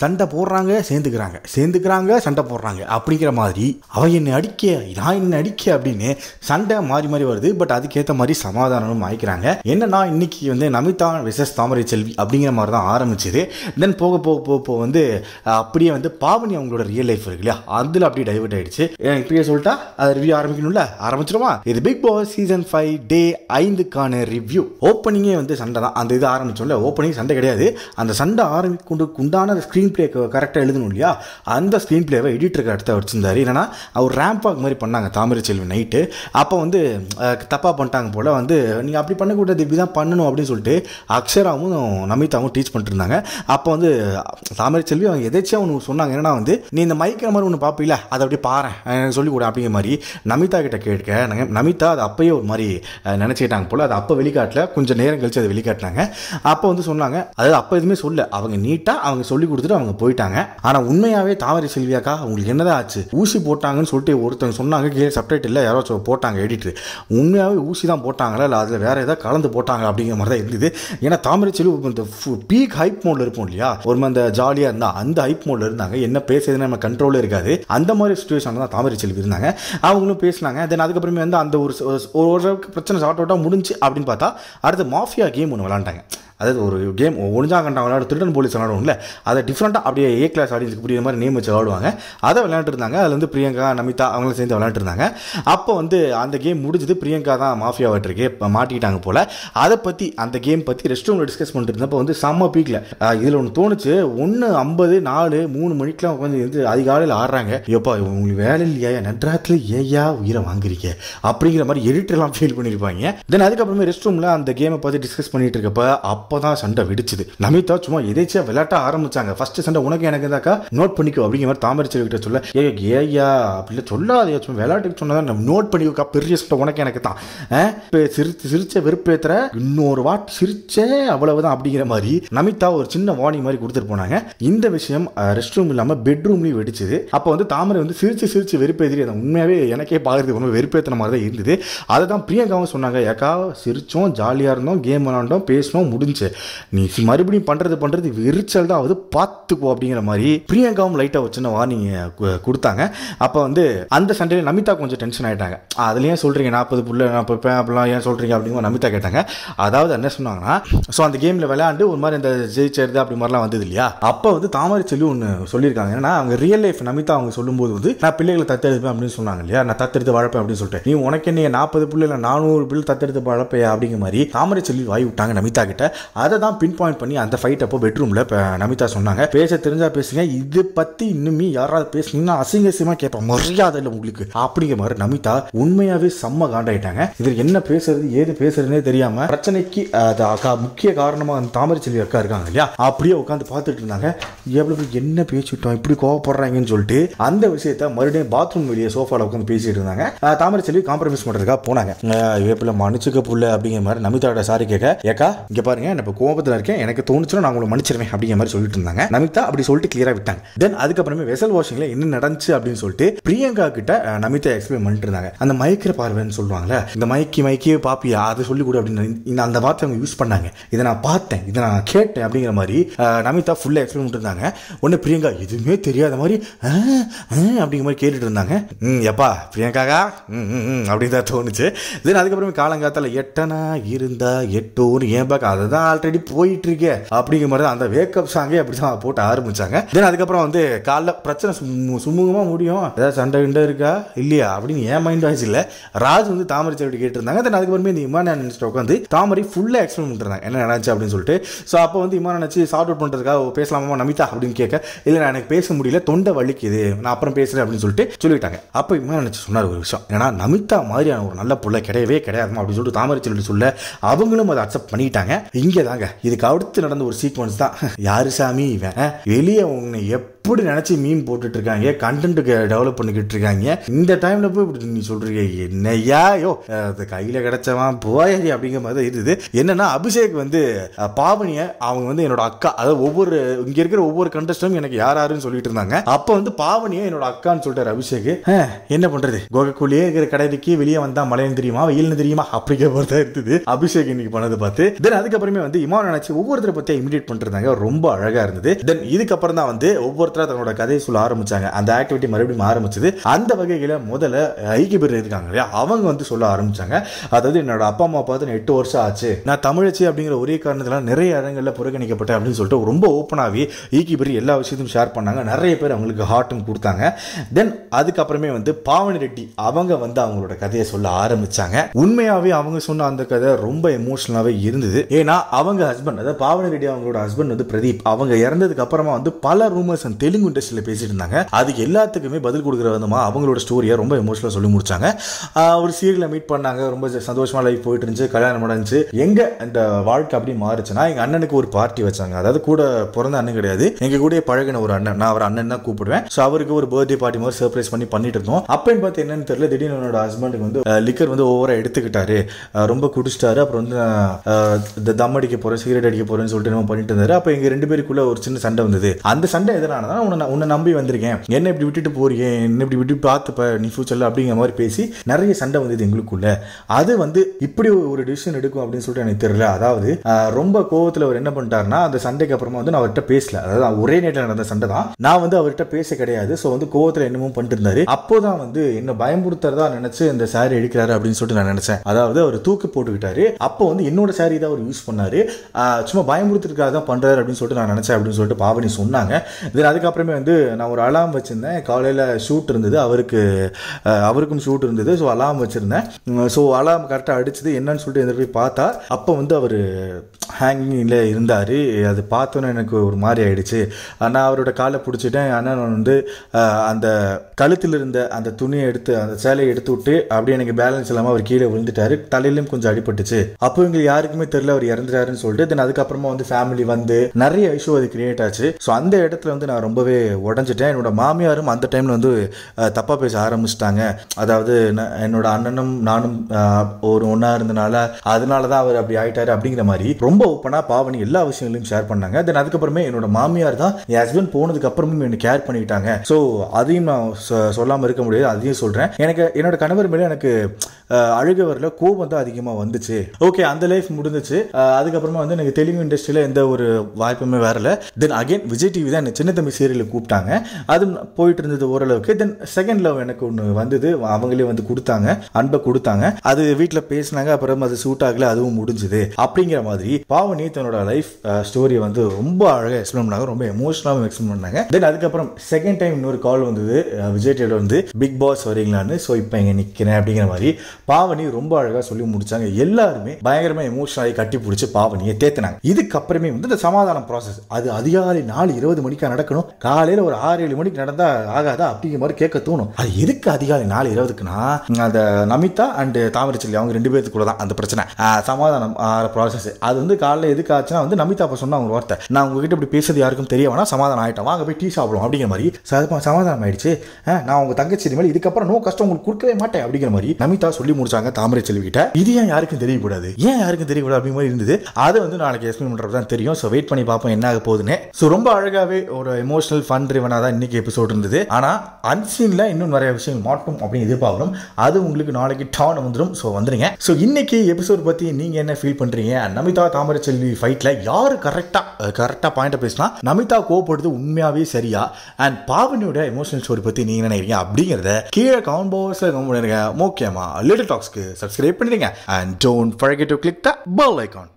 சண்டை போடுறாங்க சேர்ந்துக்கிறாங்க சேர்ந்துக்கிறாங்க சண்டை போடுறாங்க அப்படிங்கிற மாதிரி அவள் என்னை அடிக்க நான் என்னை அடிக்க அப்படின்னு சண்டை மாறி மாறி வருது பட் அதுக்கேற்ற மாதிரி சமாதானமும் ஆயிக்கிறாங்க என்னன்னா இன்னைக்கு வந்து நமிதா விசஸ் தாமரை செல்வி அப்படிங்கிற மாதிரி தான் ஆரம்பிச்சது தென் போக போக போக போக வந்து அப்படியே வந்து பாவனி அவங்களோட ரியல் லைஃப் இருக்கு இல்லையா அதில் அப்படியே டைவர்ட் ஆயிடுச்சு இப்படியே சொல்லிட்டா அதை ரிவ்யூ ஆரம்பிக்கணும்ல ஆரம்பிச்சிருவா இது Bigg Boss season five day ஐந்துக்கான ரிவ்யூ ஓப்பனிங்கே வந்து சண்டை தான் அந்த இது ஆரம்பிச்சோம்ல ஓப்பனிங் சண்டை கிடையாது அந்த சண்டை ஆரம்பிக்கொண்டு உண்டான ஸ்க்ரீன் ஸ்க்ரீன் பிளே கரெக்டாக எழுதணும் இல்லையா அந்த ஸ்க்ரீன் பிளேவை எடிட்டருக்கு அடுத்த வச்சிருந்தார் என்னன்னா அவர் ரேம்ப் வாக் மாதிரி பண்ணாங்க தாமரை செல்வி நைட்டு அப்போ வந்து தப்பாக பண்ணிட்டாங்க போல் வந்து நீங்கள் அப்படி பண்ணக்கூடாது இப்படி தான் பண்ணணும் அப்படின்னு சொல்லிட்டு அக்ஷராவும் நமிதாவும் டீச் பண்ணிட்டு இருந்தாங்க அப்போ வந்து தாமரை செல்வி அவங்க எதாச்சும் ஒன்று சொன்னாங்க என்னன்னா வந்து நீ இந்த மைக்கிற மாதிரி ஒன்று பார்ப்பீல அதை அப்படி பாரு சொல்லி கூட அப்படிங்கிற மாதிரி நமிதா கிட்ட கேட்க நமிதா அது அப்பயே ஒரு மாதிரி நினச்சிக்கிட்டாங்க போல் அது அப்போ வெளிக்காட்டில் கொஞ்சம் நேரம் கழிச்சு அதை வெளிக்காட்டினாங்க அப்போ வந்து சொன்னாங்க அதாவது அப்போ எதுவுமே சொல்ல அவங்க நீட்டாக அவங்க சொல்லி கொடுத்துட்டு இருந்து அவங்க போயிட்டாங்க ஆனால் உண்மையாகவே தாவரி செல்வியாக்கா அவங்களுக்கு என்னதான் ஆச்சு ஊசி போட்டாங்கன்னு சொல்லிட்டு ஒருத்தவங்க சொன்னாங்க கீழே சப்டைட்டில் யாராச்சும் போட்டாங்க எடிட்டு உண்மையாகவே ஊசி தான் போட்டாங்களா இல்லை அதில் வேறு ஏதாவது கலந்து போட்டாங்க அப்படிங்கிற மாதிரி தான் இருந்தது ஏன்னா தாமரை செல்வி இந்த பீக் ஹைப் மோட்ல இருப்போம் இல்லையா ஒரு அந்த ஜாலியாக இருந்தால் அந்த ஹைப் மோட்ல இருந்தாங்க என்ன பேசுறதுன்னு நம்ம கண்ட்ரோலே இருக்காது அந்த மாதிரி சுச்சுவேஷன் தான் தாமரை செல்வி இருந்தாங்க அவங்களும் பேசினாங்க தென் அதுக்கப்புறமே வந்து அந்த ஒரு ஒரு பிரச்சனை சாப்பிட்டோட்டா அவுட்டாக முடிஞ்சு அப்படின்னு பார்த்தா அடுத்து மாஃபியா கேம் ஒன்று விளாண்டாங்க அதாவது ஒரு கேம் ஒழிஞ்சாங்கண்டா விளாட திருடன் போலீஸ் விளாடுவோம்ல அதை டிஃப்ரெண்ட்டாக அப்படியே ஏ கிளாஸ் ஆடியன்ஸுக்கு புரியுற மாதிரி நேம் வச்சு விளாடுவாங்க அதை விளையாண்டுருந்தாங்க அதில் வந்து பிரியங்கா நமிதா அவங்களும் சேர்ந்து விளையாண்டுருந்தாங்க அப்போ வந்து அந்த கேம் முடிஞ்சது பிரியங்கா தான் மாஃபியா இப்போ மாட்டிக்கிட்டாங்க போல் அதை பற்றி அந்த கேம் பற்றி ரெஸ்ட் ரூமில் டிஸ்கஸ் பண்ணிட்டு இருந்தப்போ வந்து செம்ம பீக்கில் இதில் ஒன்று தோணுச்சு ஒன்று ஐம்பது நாலு மூணு மணிக்கெலாம் உட்காந்து வந்து அதிகாலையில் ஆடுறாங்க எப்போ உங்களுக்கு வேலை இல்லையா நட்ராத்தில் ஏயா உயிரை வாங்குறீங்க அப்படிங்கிற மாதிரி எடிட்டர்லாம் ஃபீல் பண்ணியிருப்பாங்க தென் அதுக்கப்புறமே ரெஸ்ட் ரூமில் அந்த கேமை பார்த்து டிஸ்கஸ் பண்ணிட்டு இருக்கப்போ அப்போ தான் சண்டை வெடிச்சது நமிதா சும்மா எதேச்சியாக விளையாட்ட ஆரம்பிச்சாங்க ஃபர்ஸ்ட் சண்டை உனக்கு எனக்கு தாக்கா நோட் பண்ணிக்கோ அப்படிங்கிற மாதிரி தாமரை கிட்ட சொல்ல ஏ ஏயா அப்படிலாம் சொல்லாதையா சும்மா விளையாட்டுக்கு சொன்னதான் நோட் பண்ணிக்கோக்கா பெரிய சண்டை உனக்கு எனக்கு தான் இப்போ சிரிச்சு சிரிச்ச வெறுப்பேத்துற இன்னொரு வாட் சிரிச்சே அவ்வளவுதான் அப்படிங்கிற மாதிரி நமிதா ஒரு சின்ன வார்னிங் மாதிரி கொடுத்துட்டு போனாங்க இந்த விஷயம் ரெஸ்ட் ரூம் இல்லாமல் பெட்ரூம்லேயும் வெடிச்சுது அப்போ வந்து தாமரை வந்து சிரிச்சு சிரிச்சு வெறுப்பேதிரி அதை உண்மையாகவே எனக்கே பார்க்கறதுக்கு ரொம்ப வெறுப்பேற்றின மாதிரி தான் இருந்தது அதை தான் பிரியங்காவும் சொன்னாங்க ஏக்கா சிரிச்சோம் ஜாலியாக இருந்தோம் கேம் விளாண்டோம் பேசினோம் முடிஞ்சு மீன்ஸ் நீ மறுபடியும் பண்ணுறது பண்ணுறது விரிச்சல் தான் ஆகுது பார்த்துக்கோ அப்படிங்கிற மாதிரி பிரியங்காவும் லைட்டாக ஒரு சின்ன வார்னிங் கொடுத்தாங்க அப்போ வந்து அந்த சண்டையில் நமிதா கொஞ்சம் டென்ஷன் ஆகிட்டாங்க அதுலேயே சொல்கிறீங்க நாற்பது புள்ள நான் பார்ப்பேன் அப்படிலாம் ஏன் சொல்கிறீங்க அப்படிங்கிற நமிதா கேட்டாங்க அதாவது என்ன சொன்னாங்கன்னா ஸோ அந்த கேமில் விளையாண்டு ஒரு மாதிரி இந்த ஜெயிச்சது அப்படி மாதிரிலாம் வந்தது இல்லையா அப்போ வந்து தாமரை செல்வி ஒன்று சொல்லியிருக்காங்க ஏன்னா அவங்க ரியல் லைஃப் நமிதா அவங்க சொல்லும்போது வந்து நான் பிள்ளைகளை தத்தெடுப்பேன் அப்படின்னு சொன்னாங்க இல்லையா நான் தத்தெடுத்து வளர்ப்பேன் அப்படின்னு சொல்லிட்டு நீ உனக்கு நீ நாற்பது புள்ள இல்லை நானூறு பிள்ளை தத்தெடுத்து வளர்ப்பேன் அப்படிங்கிற மாதிரி தாமரை செல்வி வாய் விட்டாங்க நமிதா கிட்ட அதை தான் பின் பாயிண்ட் பண்ணி அந்த ஃபைட் அப்போ பெட்ரூமில் நமிதா சொன்னாங்க பேச தெரிஞ்சா பேசுங்க இது பற்றி இன்னுமே யாராவது பேசுனீங்கன்னா அசிங்க அசிங்கமாக கேட்பேன் மரியாதை இல்லை உங்களுக்கு அப்படிங்கிற மாதிரி நமிதா உண்மையாகவே செம்ம காண்டாயிட்டாங்க இதில் என்ன பேசுறது ஏது பேசுறதுனே தெரியாமல் பிரச்சனைக்கு முக்கிய காரணமாக அந்த தாமரை செல்வி அக்கா இருக்காங்க இல்லையா அப்படியே உட்காந்து பார்த்துட்டு இருந்தாங்க எவ்வளவு என்ன பேசிட்டோம் இப்படி கோவப்படுறாங்கன்னு சொல்லிட்டு அந்த விஷயத்தை மறுபடியும் பாத்ரூம் வெளியே சோஃபாவில் உட்காந்து பேசிட்டு இருந்தாங்க தாமரை செல்வி காம்ப்ரமைஸ் பண்ணுறதுக்காக போனாங்க வேப்பில் மன்னிச்சுக்க புள்ள அப்படிங்கிற மாதிரி நமிதாவோட சாரி கேட்க ஏக்கா இங்கே பாருங்க நான் இப்போ கோபத்தில் இருக்கேன் எனக்கு தோணுச்சுன்னா நான் உங்களை மன்னிச்சிருவேன் அப்படிங்கிற மாதிரி சொல்லிட்டு இருந்தாங்க நமிதா அப்படி சொல்லிட்டு கிளியராக விட்டாங்க தென் அதுக்கப்புறமே வெசல் வாஷிங்ல என்ன நடந்துச்சு அப்படின்னு சொல்லிட்டு பிரியங்கா கிட்ட நமிதா எக்ஸ்பிளைன் பண்ணிட்டு இருந்தாங்க அந்த மயக்கிற பார்வைன்னு சொல்லுவாங்கல்ல இந்த மயக்கி மயக்கி பாப்பியா அதை சொல்லி கொடு அப்படின்னு அந்த வார்த்தை அவங்க யூஸ் பண்ணாங்க இதை நான் பார்த்தேன் இதை நான் கேட்டேன் அப்படிங்கிற மாதிரி நமிதா ஃபுல்லாக எக்ஸ்பிளைன் பண்ணிருந்தாங்க உடனே பிரியங்கா எதுவுமே தெரியாத மாதிரி அப்படிங்கிற மாதிரி கேட்டுட்டு இருந்தாங்க ம் எப்பா பிரியங்காக்கா ம் ம் அப்படின்னு தான் தோணுச்சு தென் அதுக்கப்புறமே காலங்காத்தால் எட்டனா இருந்தா எட்டோன்னு ஏன் பார்க்க அதை தான் ஆல்ரெடி போயிட்டு இருக்கே அப்படிங்கிற மாதிரி அந்த வேக்கப் சாங்கே அப்படி போட்டு ஆரம்பிச்சாங்க தென் அதுக்கப்புறம் வந்து காலைல பிரச்சனை சுமூகமா முடியும் ஏதாவது சண்டை விண்ட இருக்கா இல்லையா அப்படின்னு ஏன் மைண்ட் வாய்ஸ் இல்லை ராஜ் வந்து தாமரை செவிட்டு கேட்டிருந்தாங்க தென் அதுக்கப்புறமே இந்த இமான நினைச்சு உட்காந்து தாமரை ஃபுல்லாக எக்ஸ்பிளைன் பண்ணிருந்தாங்க என்ன நினைச்சு அப்படின்னு சொல்லிட்டு ஸோ அப்போ வந்து இமான் நினைச்சு சார்ட் அவுட் பண்ணுறதுக்காக பேசலாமா நமிதா அப்படின்னு கேட்க இல்லை நான் எனக்கு பேச முடியல தொண்டை வலிக்குது நான் அப்புறம் பேசுறேன் அப்படின்னு சொல்லிட்டு சொல்லிட்டாங்க அப்போ இமான் நினைச்சு சொன்னார் ஒரு விஷயம் ஏன்னா நமிதா மாதிரியான ஒரு நல்ல பிள்ளை கிடையவே கிடையாதுமா அப்படின்னு சொல்லிட்டு தாமரை செவிட்டு சொல்ல அவங்களும் அதை அக்செப்ட் பண்ணிட்டாங்க இங்கே இங்கே தாங்க இதுக்கு அடுத்து நடந்த ஒரு சீக்வன்ஸ் தான் யாரு சாமி இவன் வெளியே உன்னை எப்போ எப்படி நினச்சி மீன் போட்டுட்டு இருக்காங்க கண்டென்ட் டெவலப் பண்ணிக்கிட்டு இருக்காங்க இந்த டைமில் போய் இப்படி நீ சொல்கிறீங்க என்னையா யோ அது கையில் கிடைச்சவன் போயாடி அப்படிங்கிற மாதிரி இருக்குது என்னென்னா அபிஷேக் வந்து பாவனிய அவங்க வந்து என்னோட அக்கா அதாவது ஒவ்வொரு இங்கே இருக்கிற ஒவ்வொரு கண்டஸ்டும் எனக்கு யார் யாருன்னு சொல்லிட்டு இருந்தாங்க அப்போ வந்து பாவனியை என்னோட அக்கான்னு சொல்லிட்டாரு அபிஷேக் என்ன பண்ணுறது கோகக்குள்ளேயே இருக்கிற கடைக்கு வெளியே வந்தால் மலையன் தெரியுமா வெயில்னு தெரியுமா அப்படிங்கிற மாதிரி தான் இருந்தது அபிஷேக் இன்னைக்கு பண்ணது பார்த்து தென் அதுக்கப்புறமே வந்து இமான் நினைச்சு ஒவ்வொருத்தரை பற்றி இமிடியேட் பண்ணிருந்தாங்க ரொம்ப அழகாக இருந்தது தென் இதுக்கப்புறம் தான் வந்து ஒவ்வொரு ஒருத்தர் தன்னோட கதையை சொல்ல ஆரம்பிச்சாங்க அந்த ஆக்டிவிட்டி மறுபடியும் ஆரம்பிச்சது அந்த வகையில் முதல்ல ஐக்கிய பேர் இருக்காங்க இல்லையா அவங்க வந்து சொல்ல ஆரம்பிச்சாங்க அதாவது என்னோட அப்பா அம்மா பார்த்து எட்டு வருஷம் ஆச்சு நான் தமிழச்சி அப்படிங்கிற ஒரே காரணத்தெல்லாம் நிறைய இடங்களில் புறக்கணிக்கப்பட்டேன் அப்படின்னு சொல்லிட்டு ரொம்ப ஓப்பனாகவே ஈக்கி பேர் எல்லா விஷயத்தையும் ஷேர் பண்ணாங்க நிறைய பேர் அவங்களுக்கு ஹார்ட்டும் கொடுத்தாங்க தென் அதுக்கப்புறமே வந்து பாவனி ரெட்டி அவங்க வந்து அவங்களோட கதையை சொல்ல ஆரம்பிச்சாங்க உண்மையாகவே அவங்க சொன்ன அந்த கதை ரொம்ப எமோஷனலாகவே இருந்தது ஏன்னா அவங்க ஹஸ்பண்ட் அதாவது பாவனி ரெட்டி அவங்களோட ஹஸ்பண்ட் வந்து பிரதீப் அவங்க இறந்ததுக்கு அப்புறமா வந்து பல ரூமர்ஸ் அண்ட் தெலுங்கு இண்டஸ்ட்ரியில் பேசிட்டு இருந்தாங்க அது எல்லாத்துக்குமே பதில் கொடுக்குற விதமாக அவங்களோட ஸ்டோரியை ரொம்ப எமோஷனலாக சொல்லி முடிச்சாங்க ஒரு சீரியலில் மீட் பண்ணாங்க ரொம்ப சந்தோஷமாக லைஃப் போயிட்டு இருந்துச்சு கல்யாணம் முடிஞ்சு எங்கே அந்த வாழ்க்கை அப்படி மாறுச்சுன்னா எங்கள் அண்ணனுக்கு ஒரு பார்ட்டி வச்சாங்க அதாவது கூட பிறந்த அண்ணன் கிடையாது எங்கள் கூட பழகின ஒரு அண்ணன் நான் அவர் அண்ணன் தான் கூப்பிடுவேன் ஸோ அவருக்கு ஒரு பர்த்டே பார்ட்டி மாதிரி சர்ப்ரைஸ் பண்ணி பண்ணிட்டு இருந்தோம் அப்பன்னு பார்த்து என்னன்னு தெரியல திடீர்னு என்னோட ஹஸ்பண்டுக்கு வந்து லிக்கர் வந்து ஓவராக எடுத்துக்கிட்டாரு ரொம்ப குடிச்சிட்டாரு அப்புறம் வந்து தம் அடிக்க போகிறேன் சிகரெட் அடிக்க போகிறேன்னு சொல்லிட்டு நம்ம பண்ணிட்டு இருந்தாரு அப்போ எங்கள் ரெண்டு பேருக்குள்ள ஒரு சின்ன சண்டை வந்தது அந்த சண்டை எதனால அதனால் உன்னை நான் உன்னை நம்பி வந்திருக்கேன் என்ன இப்படி விட்டுட்டு போறியே என்ன இப்படி விட்டு பார்த்துப்ப நீ ஃபியூச்சரில் அப்படிங்கிற மாதிரி பேசி நிறைய சண்டை வந்தது எங்களுக்குள்ள அது வந்து இப்படி ஒரு டிசிஷன் எடுக்கும் அப்படின்னு சொல்லிட்டு எனக்கு தெரியல அதாவது ரொம்ப கோவத்தில் அவர் என்ன பண்ணிட்டாருன்னா அந்த சண்டைக்கு அப்புறமா வந்து நான் அவர்கிட்ட பேசல அதாவது ஒரே நேரத்தில் நடந்த சண்டை தான் நான் வந்து அவர்கிட்ட பேச கிடையாது ஸோ வந்து கோவத்தில் என்னமோ பண்ணிட்டு இருந்தாரு அப்போதான் வந்து என்ன பயமுறுத்துறதா நினைச்சு இந்த சாரி எடுக்கிறாரு அப்படின்னு சொல்லிட்டு நான் நினைச்சேன் அதாவது அவர் தூக்கி போட்டுக்கிட்டாரு அப்போ வந்து என்னோட சாரி தான் அவர் யூஸ் பண்ணாரு சும்மா பயமுறுத்திருக்காக தான் பண்றாரு அப்படின்னு சொல்லிட்டு நான் நினைச்சேன் அப்படின்னு சொல்லிட்டு பாவனி சொன்னாங்க இதில் அதுக்கு அதுக்கப்புறமே வந்து நான் ஒரு அலாம் வச்சுருந்தேன் காலையில் ஷூட் இருந்தது அவருக்கு அவருக்கும் ஷூட் இருந்தது ஸோ அலாம் வச்சுருந்தேன் ஸோ அலாம் கரெக்டாக அடிச்சது என்னன்னு சொல்லிட்டு எந்த போய் பார்த்தா அப்போ வந்து அவர் ஹேங்கிங்கில் இருந்தார் அது பார்த்தோன்னே எனக்கு ஒரு மாதிரி ஆயிடுச்சு நான் அவரோட காலை பிடிச்சிட்டேன் ஆனால் நான் வந்து அந்த கழுத்தில் இருந்த அந்த துணியை எடுத்து அந்த சேலையை எடுத்து விட்டு அப்படியே எனக்கு பேலன்ஸ் இல்லாமல் அவர் கீழே விழுந்துட்டாரு தலையிலும் கொஞ்சம் அடிபட்டுச்சு அப்போ இவங்க யாருக்குமே தெரியல அவர் இறந்துட்டாருன்னு சொல்லிட்டு தென் அதுக்கப்புறமா வந்து ஃபேமிலி வந்து நிறைய இஷ்யூ அது கிரியேட் ஆச்சு ஸோ அந்த இடத்துல வந்து நான் ரொம்பவே உடஞ்சிட்டேன் என்னோட மாமியாரும் அந்த டைமில் வந்து தப்பாக பேச ஆரம்பிச்சிட்டாங்க அதாவது என்னோட அண்ணனும் நானும் ஒரு ஒன்றா இருந்தனால அதனால தான் அவர் அப்படி ஆயிட்டாரு அப்படிங்கிற மாதிரி ரொம்ப ஓப்பனாக பாவனி எல்லா விஷயங்களையும் ஷேர் பண்ணாங்க தென் அதுக்கப்புறமே என்னோட மாமியார் தான் என் ஹஸ்பண்ட் போனதுக்கு அப்புறமும் என்ன கேர் பண்ணிட்டாங்க ஸோ அதையும் நான் சொல்லாமல் இருக்க முடியாது அதையும் சொல்கிறேன் எனக்கு என்னோட கணவர் மேலே எனக்கு அழுக வரல கோபம் தான் அதிகமாக வந்துச்சு ஓகே அந்த லைஃப் முடிஞ்சிச்சு அதுக்கப்புறமா வந்து எனக்கு தெலுங்கு இண்டஸ்ட்ரியில் எந்த ஒரு வாய்ப்புமே வரல தென் அகைன் விஜய் டிவி தான் என்ன சின்ன தம்பி சீரியலில் கூப்பிட்டாங்க அது போயிட்டு இருந்தது ஓரளவுக்கு தென் செகண்ட் லவ் எனக்கு ஒன்று வந்தது அவங்களே வந்து கொடுத்தாங்க அன்பை கொடுத்தாங்க அது வீட்டில் பேசினாங்க அப்புறம் அது சூட் ஆகல அதுவும் முடிஞ்சுது அப்படிங்கிற மாதிரி பாவனி தன்னோட லைஃப் ஸ்டோரியை வந்து ரொம்ப அழகாக எக்ஸ்பிளைன் பண்ணாங்க ரொம்ப எமோஷனலாகவும் எக்ஸ்பிளைன் பண்ணாங்க தென் அதுக்கப்புறம் செகண்ட் டைம் இன்னொரு கால் வந்தது விஜய் டேலர் வந்து பிக் பாஸ் வரீங்களான்னு ஸோ இப்போ இங்கே நிற்கிறேன் அப்படிங்கிற மாதிரி பாவனி ரொம்ப அழகாக சொல்லி முடிச்சாங்க எல்லாருமே பயங்கரமாக எமோஷனாகி கட்டி பிடிச்சி பாவனியை தேத்தினாங்க இதுக்கப்புறமே வந்து இந்த சமாதானம் ப்ராசஸ் அது அதிகாலை நாலு இருபது மணிக்காக நடக்கணும் காலையில் ஒரு ஆறு ஏழு மணிக்கு நடந்தால் ஆகாதா அப்படிங்கிற மாதிரி கேட்க தோணும் அது எதுக்கு அதிகாலை நாலு இருபதுக்குன்னா அந்த நமிதா அண்டு தாமரை அவங்க ரெண்டு பேர்த்துக்குள்ள தான் அந்த பிரச்சனை சமாதானம் ஆகிற ப்ராசஸ் அது வந்து காலையில் எதுக்கு ஆச்சுன்னா வந்து நமிதா அப்போ சொன்னால் அவங்க வார்த்தை நான் உங்ககிட்ட இப்படி பேசுறது யாருக்கும் தெரிய வேணா சமாதானம் ஆகிட்டோம் வாங்க போய் டீ சாப்பிடுவோம் அப்படிங்கிற மாதிரி சமாதானம் ஆயிடுச்சு நான் உங்க தங்கச்சி மேலே இதுக்கப்புறம் நோ கஷ்டம் உங்களுக்கு கொடுக்கவே மாட்டேன் அப்படிங்கிற மாதிரி நமிதா சொல்லி முடிச்சாங்க தாமரை செல்வி கிட்ட இது ஏன் யாருக்கும் தெரியக்கூடாது ஏன் யாருக்கும் தெரியக்கூடாது அப்படிங்கிற மாதிரி இருந்தது அதை வந்து நாளைக்கு எக்ஸ்பிளைன் பண்ணுறது தான் தெரியும் ஸோ வெயிட் பண்ணி பார்ப்போம் என்ன ஆக போகுதுன்னு ஸோ ரொம்ப அழகாகவே ஒரு எமோஷனல் ஃபன் ட்ரிவனாக தான் இன்னைக்கு எபிசோட் இருந்தது ஆனால் அன்சீனில் இன்னும் நிறைய விஷயங்கள் மாட்டும் அப்படின்னு எதிர்பார்க்கணும் அது உங்களுக்கு நாளைக்கு டான் வந்துடும் ஸோ வந்துருங்க ஸோ இன்னைக்கு எபிசோட் பற்றி நீங்கள் என்ன ஃபீல் பண்ணுறீங்க நமிதா செல்வி ஃபைட்டில் யார் கரெக்டாக கரெக்டாக பாயிண்ட்டை பேசினா நமிதா கோவப்படுறது உண்மையாகவே சரியா அண்ட் பாவனியோட எமோஷனல் ஸ்டோரி பற்றி நீங்கள் நினைக்கிறீங்க அப்படிங்கிறத கீழே கவுன் பாக்ஸில் கமெண்ட் பண்ணுங்க முக்கியமாக லிட்டில் டாக்ஸ்க்கு சப்ஸ்கிரைப் பண்ணிடுங்க and don't forget to click the bell icon